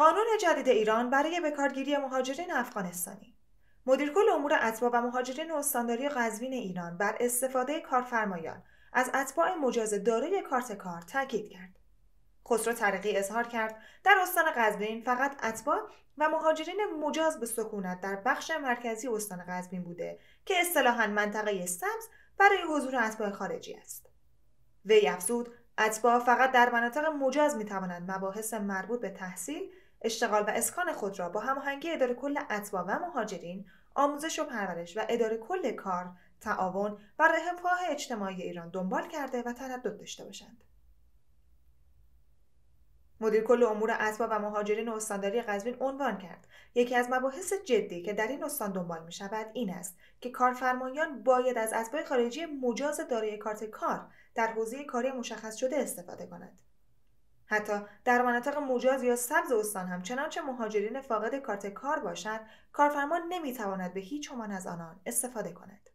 قانون جدید ایران برای بکارگیری مهاجرین افغانستانی مدیرکل امور اتباع و مهاجرین استانداری قزوین ایران بر استفاده کارفرمایان از اتباع مجاز دارای کارت کار تاکید کرد خسرو طریقی اظهار کرد در استان قزوین فقط اتباع و مهاجرین مجاز به سکونت در بخش مرکزی استان قزوین بوده که اصطلاحا منطقه سبز برای حضور اتباع خارجی است وی افزود اتباع فقط در مناطق مجاز می توانند مباحث مربوط به تحصیل اشتغال و اسکان خود را با هماهنگی اداره کل اتبا و مهاجرین آموزش و پرورش و اداره کل کار تعاون و رفاه اجتماعی ایران دنبال کرده و تردد داشته باشند مدیر کل امور اسبا و مهاجرین و استانداری قزوین عنوان کرد یکی از مباحث جدی که در این استان دنبال می شود این است که کارفرمایان باید از اسبای خارجی مجاز دارای کارت کار در حوزه کاری مشخص شده استفاده کنند حتی در مناطق مجاز یا سبز استان هم چنانچه مهاجرین فاقد کارت کار باشند کارفرما نمیتواند به هیچ عنوان از آنان استفاده کند